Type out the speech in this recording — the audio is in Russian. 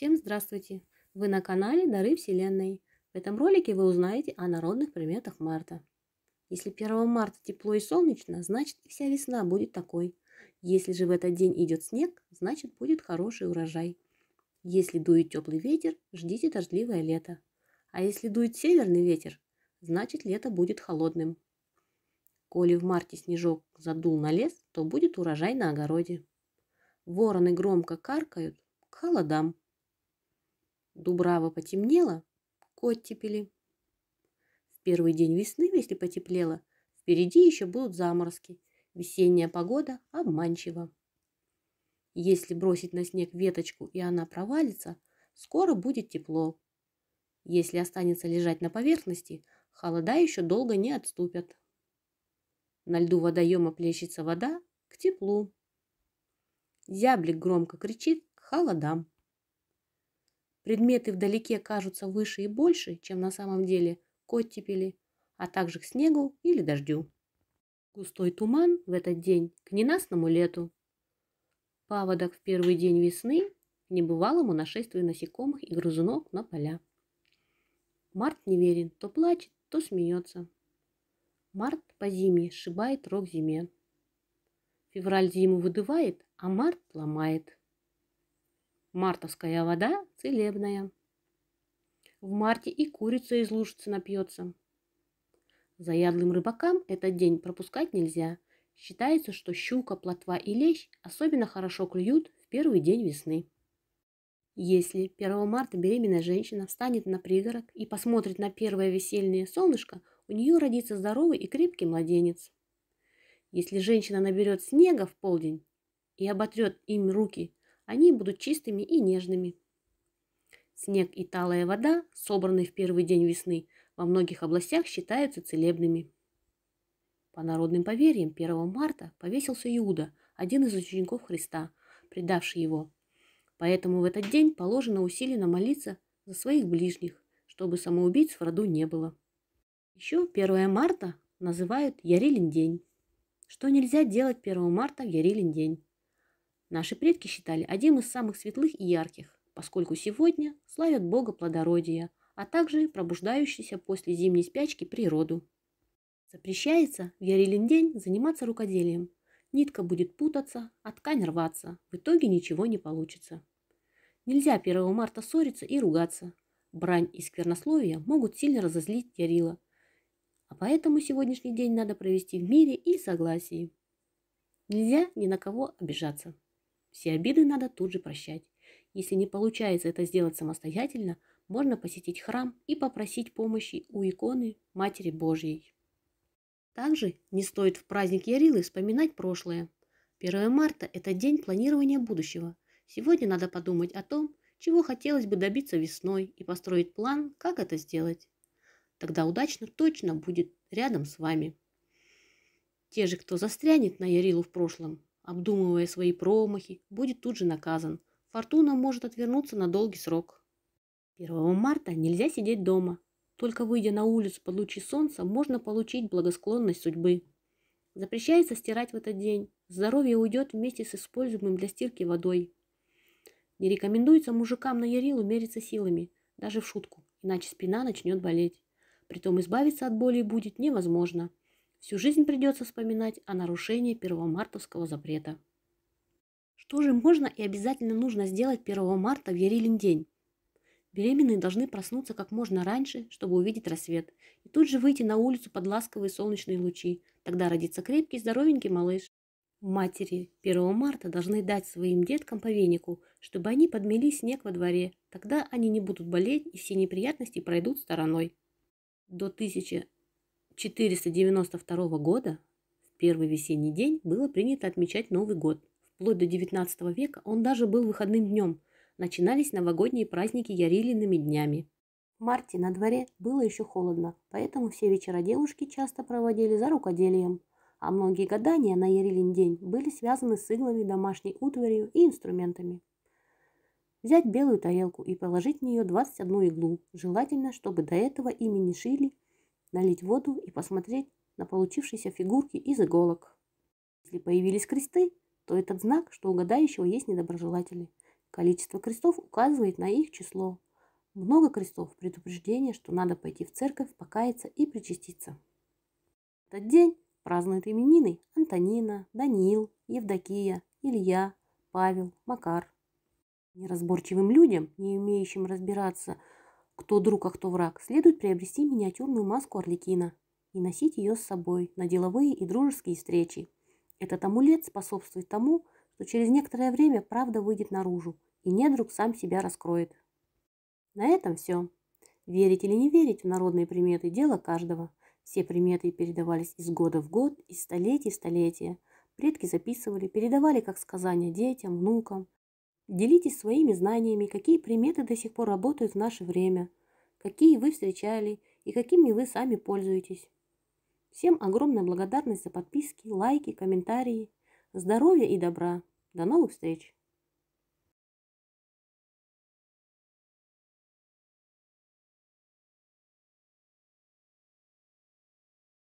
Всем здравствуйте! Вы на канале Дары Вселенной. В этом ролике вы узнаете о народных приметах марта. Если 1 марта тепло и солнечно, значит и вся весна будет такой. Если же в этот день идет снег, значит будет хороший урожай. Если дует теплый ветер, ждите дождливое лето. А если дует северный ветер, значит лето будет холодным. Коли в марте снежок задул на лес, то будет урожай на огороде. Вороны громко каркают к холодам. Дубрава потемнела к оттепели. В первый день весны, если потеплело, впереди еще будут заморозки. Весенняя погода обманчива. Если бросить на снег веточку и она провалится, скоро будет тепло. Если останется лежать на поверхности, холода еще долго не отступят. На льду водоема плещется вода к теплу. Зяблик громко кричит к холодам. Предметы вдалеке кажутся выше и больше, чем на самом деле к оттепели, а также к снегу или дождю. Густой туман в этот день к ненастному лету. Паводок в первый день весны к небывалому нашествию насекомых и грызунок на поля. Март не верен, то плачет, то смеется. Март по зиме сшибает рог зиме. Февраль зиму выдувает, а март ломает. Мартовская вода целебная. В марте и курица из лужицы напьется. Заядлым рыбакам этот день пропускать нельзя. Считается, что щука, плотва и лещ особенно хорошо клюют в первый день весны. Если 1 марта беременная женщина встанет на пригорок и посмотрит на первое весельное солнышко, у нее родится здоровый и крепкий младенец. Если женщина наберет снега в полдень и оботрет им руки они будут чистыми и нежными. Снег и талая вода, собранные в первый день весны, во многих областях считаются целебными. По народным поверьям, 1 марта повесился Иуда, один из учеников Христа, предавший его. Поэтому в этот день положено усиленно молиться за своих ближних, чтобы самоубийц в роду не было. Еще 1 марта называют Ярилин день. Что нельзя делать 1 марта в Ярилин день? Наши предки считали одним из самых светлых и ярких, поскольку сегодня славят бога плодородия, а также пробуждающуюся после зимней спячки природу. Запрещается в Ярилин день заниматься рукоделием. Нитка будет путаться, а ткань рваться. В итоге ничего не получится. Нельзя 1 марта ссориться и ругаться. Брань и сквернословие могут сильно разозлить Ярила. А поэтому сегодняшний день надо провести в мире и согласии. Нельзя ни на кого обижаться. Все обиды надо тут же прощать. Если не получается это сделать самостоятельно, можно посетить храм и попросить помощи у иконы Матери Божьей. Также не стоит в праздник Ярилы вспоминать прошлое. 1 марта – это день планирования будущего. Сегодня надо подумать о том, чего хотелось бы добиться весной и построить план, как это сделать. Тогда удачно точно будет рядом с вами. Те же, кто застрянет на Ярилу в прошлом, обдумывая свои промахи, будет тут же наказан. Фортуна может отвернуться на долгий срок. 1 марта нельзя сидеть дома. Только выйдя на улицу под лучи солнца, можно получить благосклонность судьбы. Запрещается стирать в этот день. Здоровье уйдет вместе с используемым для стирки водой. Не рекомендуется мужикам на Ярилу мериться силами, даже в шутку, иначе спина начнет болеть. Притом избавиться от боли будет невозможно. Всю жизнь придется вспоминать о нарушении первомартовского запрета. Что же можно и обязательно нужно сделать 1 марта в Ярилин день? Беременные должны проснуться как можно раньше, чтобы увидеть рассвет, и тут же выйти на улицу под ласковые солнечные лучи. Тогда родится крепкий, здоровенький малыш. Матери 1 марта должны дать своим деткам по венику, чтобы они подмели снег во дворе. Тогда они не будут болеть и все неприятности пройдут стороной. До 1000 492 года, в первый весенний день, было принято отмечать Новый год. Вплоть до XIX века он даже был выходным днем. Начинались новогодние праздники ярилиными днями. В марте на дворе было еще холодно, поэтому все вечера девушки часто проводили за рукоделием. А многие гадания на Ярилин день были связаны с иглами, домашней утварью и инструментами. Взять белую тарелку и положить в нее 21 иглу, желательно, чтобы до этого ими не шили налить воду и посмотреть на получившиеся фигурки из иголок. Если появились кресты, то это знак, что у гадающего есть недоброжелатели. Количество крестов указывает на их число. Много крестов – предупреждение, что надо пойти в церковь, покаяться и причаститься. В этот день празднуют именины Антонина, Даниил, Евдокия, Илья, Павел, Макар. Неразборчивым людям, не умеющим разбираться кто друг, а кто враг, следует приобрести миниатюрную маску Орликина и носить ее с собой на деловые и дружеские встречи. Этот амулет способствует тому, что через некоторое время правда выйдет наружу, и недруг сам себя раскроет. На этом все. Верить или не верить в народные приметы – дело каждого. Все приметы передавались из года в год, из столетия в столетие. Предки записывали, передавали как сказания детям, внукам. Делитесь своими знаниями, какие приметы до сих пор работают в наше время, какие вы встречали и какими вы сами пользуетесь. Всем огромная благодарность за подписки, лайки, комментарии. Здоровья и добра. До новых встреч!